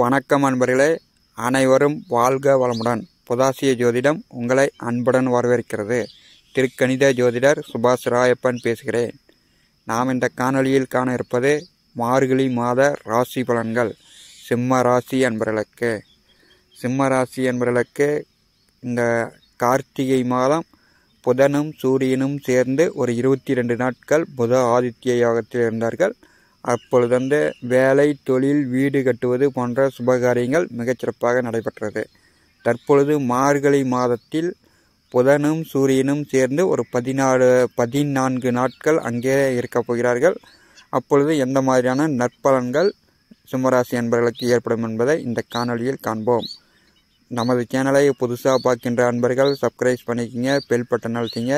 வணக்கம் அன்பர்களே அனைவரும் வாழ்க வளமுடன் புதாசிய ஜோதிடம் உங்களை அன்புடன் வரவேற்கிறது திருக்கணித ஜோதிடர் சுபாஷ் ராயப்பன் பேசுகிறேன் நாம் இந்த காணொலியில் காண இருப்பது மார்கழி மாத ராசி பலன்கள் சிம்ம ராசி என்பர்களுக்கு சிம்ம ராசி என்பர்களுக்கு இந்த கார்த்திகை மாதம் புதனும் சூரியனும் சேர்ந்து ஒரு இருபத்தி ரெண்டு நாட்கள் புத ஆதித்ய யோகத்தில் இருந்தார்கள் அப்பொழுது அந்த வேலை தொழில் வீடு கட்டுவது போன்ற சுபகாரியங்கள் மிகச்சிறப்பாக நடைபெற்றது தற்பொழுது மார்கழி மாதத்தில் புதனும் சூரியனும் சேர்ந்து ஒரு பதினாலு பதினான்கு நாட்கள் அங்கே இருக்கப் போகிறார்கள் அப்பொழுது எந்த மாதிரியான நற்பலன்கள் சிம்மராசி அன்பர்களுக்கு ஏற்படும் என்பதை இந்த காணொலியில் காண்போம் நமது சேனலை புதுசாக பார்க்கின்ற அன்பர்கள் சப்ஸ்கிரைப் பண்ணிக்கிங்க பெல் பட்டன் அழுத்திங்க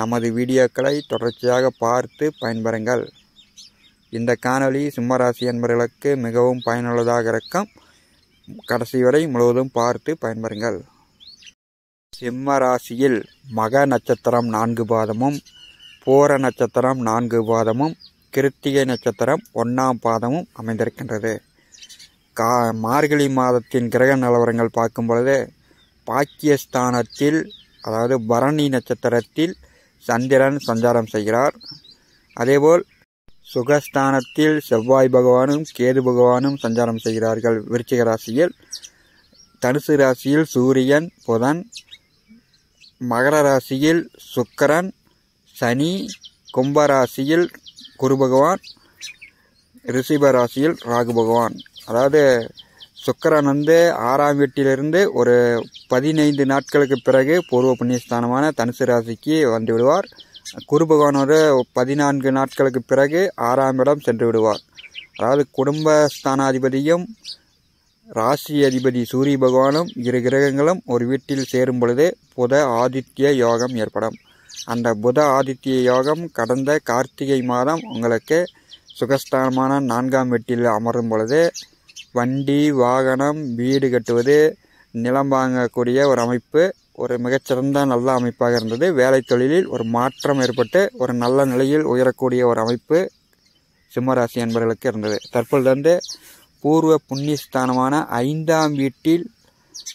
நமது வீடியோக்களை தொடர்ச்சியாக பார்த்து பயன்பெறுங்கள் இந்த காணொளி சிம்மராசி அன்பர்களுக்கு மிகவும் பயனுள்ளதாக இருக்கும் கடைசி வரை முழுவதும் பார்த்து பயன்பெறுங்கள் சிம்ம ராசியில் மக நட்சத்திரம் நான்கு பாதமும் பூர நட்சத்திரம் நான்கு பாதமும் கிருத்திகை நட்சத்திரம் ஒன்றாம் பாதமும் அமைந்திருக்கின்றது கா மார்கழி மாதத்தின் கிரக நிலவரங்கள் பார்க்கும் பொழுது பாக்கியஸ்தானத்தில் அதாவது பரணி நட்சத்திரத்தில் சந்திரன் சஞ்சாரம் செய்கிறார் அதேபோல் சுகஸ்தானத்தில் செவ்வாய் பகவானும் கேது பகவானும் சஞ்சாரம் செய்கிறார்கள் விருச்சிக ராசியில் தனுசு ராசியில் சூரியன் புதன் மகர ராசியில் சுக்கரன் சனி கும்பராசியில் குரு பகவான் ரிஷிப ராசியில் ராகு பகவான் அதாவது சுக்கரன் வந்து ஆறாம் வீட்டிலிருந்து ஒரு பதினைந்து நாட்களுக்கு பிறகு பூர்வ புண்ணியஸ்தானமான தனுசு ராசிக்கு வந்து விடுவார் குரு பகவான் பதினான்கு நாட்களுக்கு பிறகு ஆறாம் இடம் சென்று விடுவார் அதாவது குடும்ப ஸ்தானாதிபதியும் ராசி அதிபதி சூரிய பகவானும் இரு கிரகங்களும் ஒரு வீட்டில் சேரும் பொழுது புத ஆதித்ய யோகம் ஏற்படும் அந்த புத ஆதித்ய யோகம் கடந்த கார்த்திகை மாதம் உங்களுக்கு சுகஸ்தானமான நான்காம் வீட்டில் அமரும் பொழுது வண்டி வாகனம் வீடு கட்டுவது நிலம் வாங்கக்கூடிய ஒரு அமைப்பு ஒரு மிகச்சிறந்த நல்ல அமைப்பாக இருந்தது வேலை தொழிலில் ஒரு மாற்றம் ஏற்பட்டு ஒரு நல்ல நிலையில் உயரக்கூடிய ஒரு அமைப்பு சிம்மராசி என்பவர்களுக்கு இருந்தது தற்பொழுது பூர்வ புண்ணியஸ்தானமான ஐந்தாம் வீட்டில்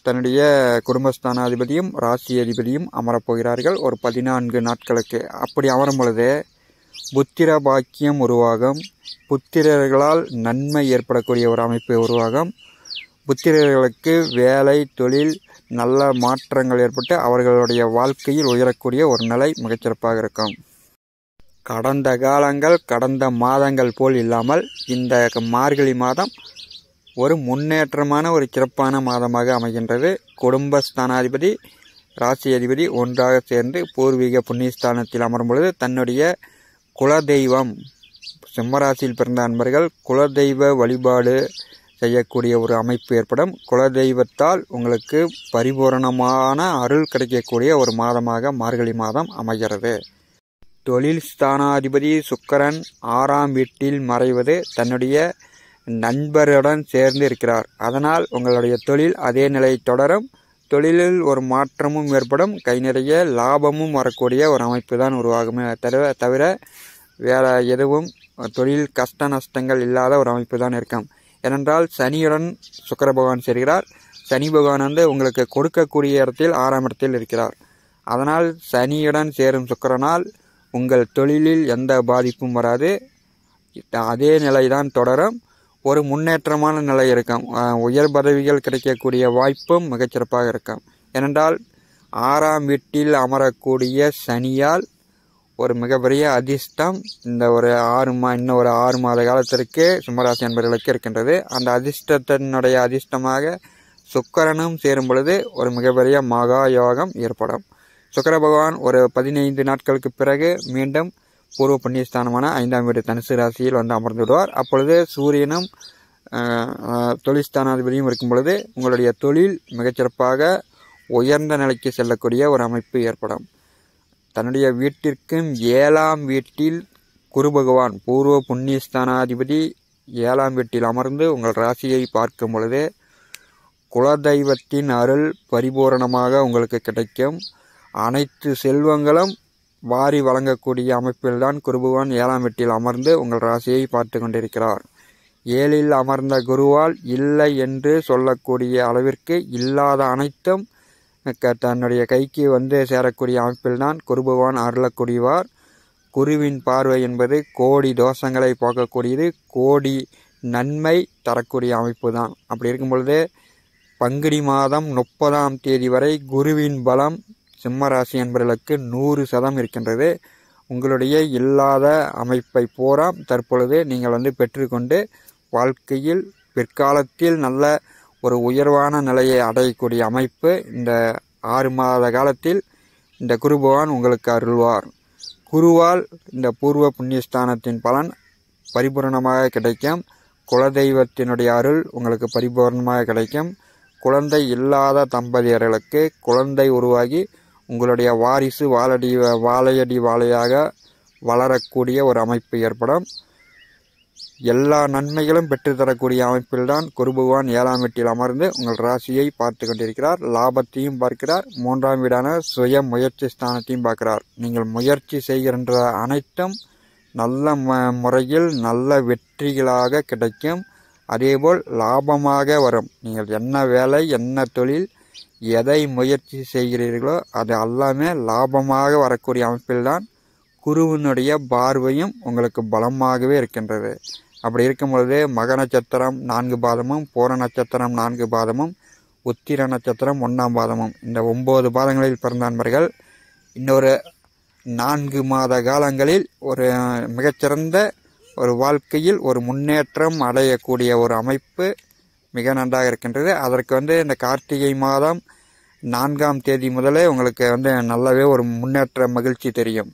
தன்னுடைய குடும்பஸ்தானாதிபதியும் ராசி அதிபதியும் அமரப்போகிறார்கள் ஒரு பதினான்கு நாட்களுக்கு அப்படி அமரும் பொழுது புத்திர பாக்கியம் உருவாகும் புத்திரர்களால் நன்மை ஏற்படக்கூடிய ஒரு அமைப்பு உருவாகும் புத்திரர்களுக்கு வேலை தொழில் நல்ல மாற்றங்கள் ஏற்பட்டு அவர்களுடைய வாழ்க்கையில் உயரக்கூடிய ஒரு நிலை மிகச்சிறப்பாக இருக்கும் கடந்த காலங்கள் கடந்த மாதங்கள் போல் இல்லாமல் இந்த மார்கழி மாதம் ஒரு முன்னேற்றமான ஒரு சிறப்பான மாதமாக அமைகின்றது குடும்ப ஸ்தானாதிபதி ராசி அதிபதி ஒன்றாக சேர்ந்து பூர்வீக புண்ணியஸ்தானத்தில் அமரும் பொழுது தன்னுடைய குலதெய்வம் சிம்மராசியில் பிறந்த அன்பர்கள் குலதெய்வ வழிபாடு செய்யக்கூடிய ஒரு அமைப்பு ஏற்படும் குலதெய்வத்தால் உங்களுக்கு பரிபூரணமான அருள் கிடைக்கக்கூடிய ஒரு மாதமாக மார்கழி மாதம் அமைகிறது தொழில் ஸ்தானாதிபதி சுக்கரன் ஆறாம் வீட்டில் மறைவது தன்னுடைய நண்பருடன் சேர்ந்து இருக்கிறார் அதனால் உங்களுடைய தொழில் அதே நிலையை தொடரும் தொழிலில் ஒரு மாற்றமும் ஏற்படும் கை நிறைய லாபமும் வரக்கூடிய ஒரு அமைப்பு தான் உருவாகுமே தவிர தவிர வேறு எதுவும் தொழில் கஷ்ட நஷ்டங்கள் இல்லாத ஒரு அமைப்பு தான் இருக்கும் ஏனென்றால் சனியுடன் சுக்கர பகவான் சேர்கிறார் சனி பகவான் வந்து உங்களுக்கு கொடுக்கக்கூடிய இடத்தில் ஆறாம் இடத்தில் இருக்கிறார் அதனால் சனியுடன் சேரும் சுக்கரனால் உங்கள் தொழிலில் எந்த பாதிப்பும் வராது அதே நிலை தான் தொடரும் ஒரு முன்னேற்றமான நிலை இருக்கும் உயர் பதவிகள் கிடைக்கக்கூடிய வாய்ப்பும் மிகச்சிறப்பாக இருக்கும் ஏனென்றால் ஆறாம் வீட்டில் அமரக்கூடிய சனியால் ஒரு மிகப்பெரிய அதிர்ஷ்டம் இந்த ஒரு ஆறு மா இன்னும் ஒரு ஆறு மாத காலத்திற்கு சிம்மராசி அன்பர்களுக்கு இருக்கின்றது அந்த அதிர்ஷ்டத்தினுடைய அதிர்ஷ்டமாக சுக்கரனும் சேரும் பொழுது ஒரு மிகப்பெரிய மகா யோகம் ஏற்படும் சுக்கர பகவான் ஒரு பதினைந்து நாட்களுக்கு பிறகு மீண்டும் பூர்வ புண்ணியஸ்தானமான ஐந்தாம் வீடு தனுசு ராசியில் வந்து அமர்ந்து விடுவார் அப்பொழுது சூரியனும் தொழில்ஸ்தானாதிபதியும் இருக்கும் பொழுது உங்களுடைய தொழில் மிகச்சிறப்பாக உயர்ந்த நிலைக்கு செல்லக்கூடிய ஒரு அமைப்பு ஏற்படும் தன்னுடைய வீட்டிற்கும் ஏழாம் வீட்டில் குரு பகவான் பூர்வ புண்ணியஸ்தானாதிபதி ஏழாம் வீட்டில் அமர்ந்து உங்கள் ராசியை பார்க்கும் பொழுது குலதெய்வத்தின் அருள் பரிபூரணமாக உங்களுக்கு கிடைக்கும் அனைத்து செல்வங்களும் வாரி வழங்கக்கூடிய அமைப்பில்தான் குருபகவான் ஏழாம் வீட்டில் அமர்ந்து உங்கள் ராசியை பார்த்து கொண்டிருக்கிறார் ஏழில் அமர்ந்த குருவால் இல்லை என்று சொல்லக்கூடிய அளவிற்கு இல்லாத அனைத்தும் க தன்னுடைய கைக்கு வந்து சேரக்கூடிய அமைப்பில்தான் குருபவான் அருளக்கூடியவார் குருவின் பார்வை என்பது கோடி தோஷங்களை போக்கக்கூடியது கோடி நன்மை தரக்கூடிய அமைப்பு தான் அப்படி இருக்கும் பொழுது பங்குனி மாதம் முப்பதாம் தேதி வரை குருவின் பலம் சிம்மராசி என்பவர்களுக்கு நூறு சதம் இருக்கின்றது உங்களுடைய இல்லாத அமைப்பை பூரா தற்பொழுது நீங்கள் வந்து பெற்றுக்கொண்டு வாழ்க்கையில் பிற்காலத்தில் நல்ல ஒரு உயர்வான நிலையை அடையக்கூடிய அமைப்பு இந்த ஆறு மாத காலத்தில் இந்த குரு பகவான் உங்களுக்கு அருள்வார் குருவால் இந்த பூர்வ புண்ணியஸ்தானத்தின் பலன் பரிபூர்ணமாக கிடைக்கும் குலதெய்வத்தினுடைய அருள் உங்களுக்கு பரிபூர்ணமாக கிடைக்கும் குழந்தை இல்லாத தம்பதியர்களுக்கு குழந்தை உருவாகி உங்களுடைய வாரிசு வாழடி வாழையடி வாழையாக வளரக்கூடிய ஒரு அமைப்பு ஏற்படும் எல்லா நன்மைகளும் பெற்றுத்தரக்கூடிய அமைப்பில்தான் குரு பகவான் ஏழாம் வீட்டில் அமர்ந்து உங்கள் ராசியை பார்த்து கொண்டிருக்கிறார் லாபத்தையும் பார்க்கிறார் மூன்றாம் வீடான சுய முயற்சி ஸ்தானத்தையும் பார்க்கிறார் நீங்கள் முயற்சி செய்கின்ற அனைத்தும் நல்ல முறையில் நல்ல வெற்றிகளாக கிடைக்கும் அதேபோல் லாபமாக வரும் நீங்கள் என்ன வேலை என்ன தொழில் எதை முயற்சி செய்கிறீர்களோ அது எல்லாமே லாபமாக வரக்கூடிய அமைப்பில்தான் குருவினுடைய பார்வையும் உங்களுக்கு பலமாகவே இருக்கின்றது அப்படி இருக்கும் பொழுது மக நட்சத்திரம் நான்கு பாதமும் பூர நட்சத்திரம் நான்கு பாதமும் உத்திர நட்சத்திரம் ஒன்றாம் பாதமும் இந்த ஒம்பது பாதங்களில் பிறந்த நண்பர்கள் இன்னொரு நான்கு மாத காலங்களில் ஒரு மிகச்சிறந்த ஒரு வாழ்க்கையில் ஒரு முன்னேற்றம் அடையக்கூடிய ஒரு அமைப்பு மிக நன்றாக இருக்கின்றது அதற்கு வந்து இந்த கார்த்திகை மாதம் நான்காம் தேதி முதலே உங்களுக்கு வந்து நல்லாவே ஒரு முன்னேற்ற மகிழ்ச்சி தெரியும்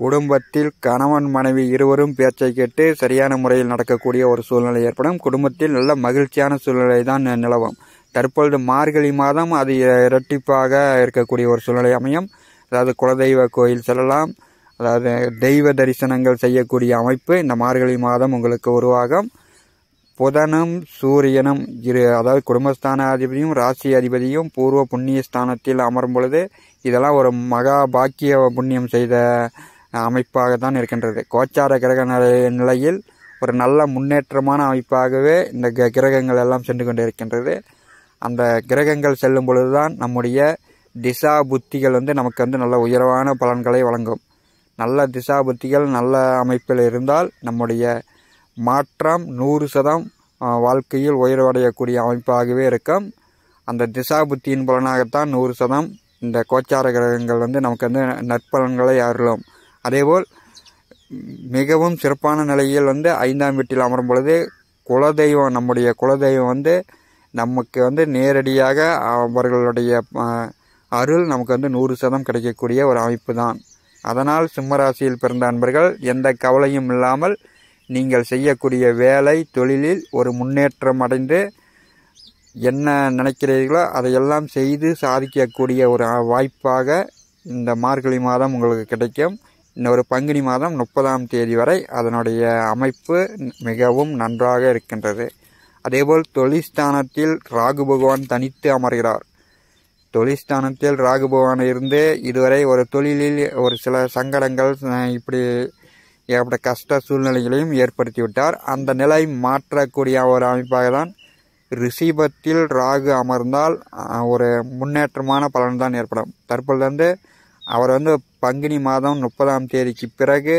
குடும்பத்தில் கணவன் மனைவி இருவரும் பேச்சை கேட்டு சரியான முறையில் நடக்கக்கூடிய ஒரு சூழ்நிலை ஏற்படும் குடும்பத்தில் நல்ல மகிழ்ச்சியான சூழ்நிலை தான் நிலவும் தற்பொழுது மார்கழி மாதம் அது இரட்டிப்பாக இருக்கக்கூடிய ஒரு சூழ்நிலை அமையும் அதாவது குலதெய்வ கோயில் செல்லலாம் அதாவது தெய்வ தரிசனங்கள் செய்யக்கூடிய அமைப்பு இந்த மார்கழி மாதம் உங்களுக்கு உருவாகும் புதனும் சூரியனும் இரு அதாவது குடும்பஸ்தானாதிபதியும் ராசி அதிபதியும் பூர்வ புண்ணிய ஸ்தானத்தில் அமரும் பொழுது இதெல்லாம் ஒரு மகா பாக்கிய புண்ணியம் செய்த அமைப்பாக தான் இருக்கின்றது கோச்சார கிரக நிலையில் ஒரு நல்ல முன்னேற்றமான அமைப்பாகவே இந்த கிரகங்கள் எல்லாம் சென்று கொண்டு இருக்கின்றது அந்த கிரகங்கள் செல்லும் பொழுது தான் நம்முடைய திசா புத்திகள் வந்து நமக்கு வந்து நல்ல உயர்வான பலன்களை வழங்கும் நல்ல திசா புத்திகள் நல்ல அமைப்பில் இருந்தால் நம்முடைய மாற்றம் நூறு சதம் வாழ்க்கையில் உயர்வடையக்கூடிய அமைப்பாகவே இருக்கும் அந்த திசா புத்தியின் பலனாகத்தான் நூறு சதம் இந்த கோச்சார கிரகங்கள் வந்து நமக்கு வந்து நற்பலன்களை அருளும் அதேபோல் மிகவும் சிறப்பான நிலையில் வந்து ஐந்தாம் வீட்டில் அமரும் பொழுது குலதெய்வம் நம்முடைய குலதெய்வம் வந்து நமக்கு வந்து நேரடியாக அவர்களுடைய அருள் நமக்கு வந்து நூறு சதம் கிடைக்கக்கூடிய ஒரு அமைப்பு தான் அதனால் சிம்மராசியில் பிறந்த அன்பர்கள் எந்த கவலையும் இல்லாமல் நீங்கள் செய்யக்கூடிய வேலை தொழிலில் ஒரு முன்னேற்றம் அடைந்து என்ன நினைக்கிறீர்களோ அதையெல்லாம் செய்து சாதிக்கக்கூடிய ஒரு வாய்ப்பாக இந்த மார்கழி மாதம் உங்களுக்கு கிடைக்கும் ஒரு பங்குனி மாதம் முப்பதாம் தேதி வரை அதனுடைய அமைப்பு மிகவும் நன்றாக இருக்கின்றது அதேபோல் தொழிஸ்தானத்தில் ராகு பகவான் தனித்து அமர்கிறார் தொழிஸ்தானத்தில் ராகு பகவான் இருந்து இதுவரை ஒரு தொழிலில் ஒரு சில சங்கடங்கள் இப்படி ஏற்பட்ட கஷ்ட சூழ்நிலைகளையும் ஏற்படுத்திவிட்டார் அந்த நிலை மாற்றக்கூடிய ஒரு அமைப்பாக தான் ரிஷிபத்தில் ராகு அமர்ந்தால் ஒரு முன்னேற்றமான பலன்தான் ஏற்படும் தற்பொழுதுலேருந்து அவர் வந்து பங்குனி மாதம் முப்பதாம் தேதிக்கு பிறகு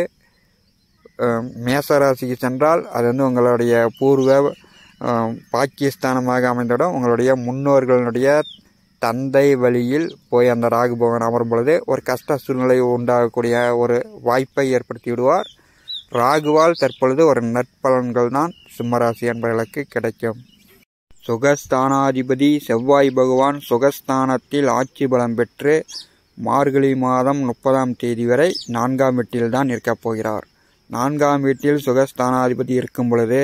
மேசராசிக்கு சென்றால் அது வந்து உங்களுடைய பூர்வ பாகிஸ்தானமாக அமைந்தடும் உங்களுடைய முன்னோர்களுடைய தந்தை வழியில் போய் அந்த ராகுபவன் அமரும் பொழுது ஒரு கஷ்ட சூழ்நிலை உண்டாகக்கூடிய ஒரு வாய்ப்பை ஏற்படுத்தி விடுவார் ராகுவால் தற்பொழுது ஒரு நற்பலன்கள் தான் சிம்மராசி என்பவர்களுக்கு கிடைக்கும் சுகஸ்தானாதிபதி செவ்வாய் பகவான் சுகஸ்தானத்தில் ஆட்சி பலம் பெற்று மார்கழி மாதம் முப்பதாம் தேதி வரை நான்காம் வீட்டில்தான் இருக்கப் போகிறார் நான்காம் வீட்டில் சுகஸ்தானாதிபதி இருக்கும் பொழுது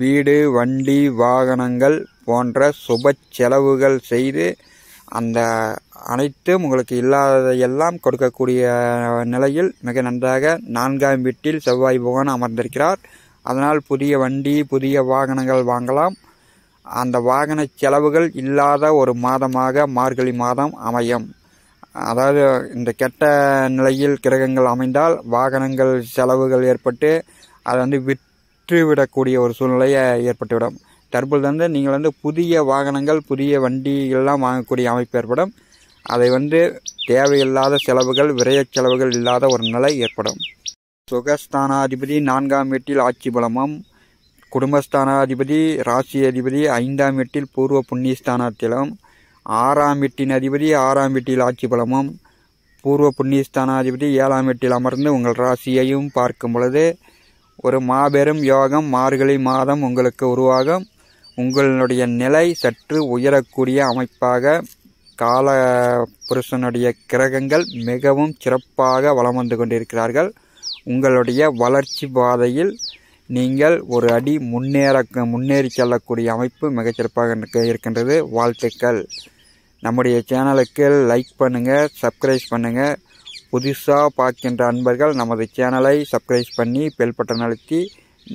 வீடு வண்டி வாகனங்கள் போன்ற சுப செலவுகள் செய்து அந்த அனைத்தும் உங்களுக்கு இல்லாததையெல்லாம் கொடுக்கக்கூடிய நிலையில் மிக நன்றாக நான்காம் வீட்டில் செவ்வாய் புகன் அமர்ந்திருக்கிறார் அதனால் புதிய வண்டி புதிய வாகனங்கள் வாங்கலாம் அந்த வாகன செலவுகள் இல்லாத ஒரு மாதமாக மார்கழி மாதம் அமையும் அதாவது இந்த கெட்ட நிலையில் கிரகங்கள் அமைந்தால் வாகனங்கள் செலவுகள் ஏற்பட்டு அதை வந்து விற்றுவிடக்கூடிய ஒரு சூழ்நிலையை ஏற்பட்டுவிடும் தற்பொழுது வந்து நீங்கள் வந்து புதிய வாகனங்கள் புதிய வண்டிகள்லாம் வாங்கக்கூடிய அமைப்பு ஏற்படும் அதை வந்து தேவையில்லாத செலவுகள் விரைய செலவுகள் இல்லாத ஒரு நிலை ஏற்படும் சுகஸ்தானாதிபதி நான்காம் வீட்டில் ஆட்சி பலமும் குடும்பஸ்தானாதிபதி ராசி அதிபதி ஐந்தாம் வீட்டில் பூர்வ புண்ணியஸ்தானத்திலும் ஆறாம் வெட்டின் அதிபதி ஆறாம் வெட்டியில் ஆட்சி பலமும் பூர்வ புண்ணியஸ்தானாதிபதி ஏழாம் வெட்டியில் அமர்ந்து உங்கள் ராசியையும் பார்க்கும் பொழுது ஒரு மாபெரும் யோகம் மார்கழி மாதம் உங்களுக்கு உருவாகும் உங்களுடைய நிலை சற்று உயரக்கூடிய அமைப்பாக கால புருஷனுடைய கிரகங்கள் மிகவும் சிறப்பாக வளம் வந்து கொண்டிருக்கிறார்கள் உங்களுடைய வளர்ச்சி பாதையில் நீங்கள் ஒரு அடி முன்னேற முன்னேறி செல்லக்கூடிய அமைப்பு மிகச்சிறப்பாக இருக்கின்றது வாழ்த்துக்கள் நம்முடைய சேனலுக்கு லைக் பண்ணுங்கள் சப்ஸ்கிரைப் பண்ணுங்கள் புதுசாக பார்க்கின்ற அன்பர்கள் நமது சேனலை சப்ஸ்கிரைப் பண்ணி பெல் பட்டன் அழுத்தி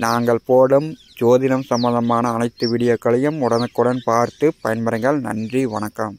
நாங்கள் போடும் ஜோதிடம் சம்பந்தமான அனைத்து வீடியோக்களையும் உடனுக்குடன் பார்த்து பயன்பெறுங்கள் நன்றி வணக்கம்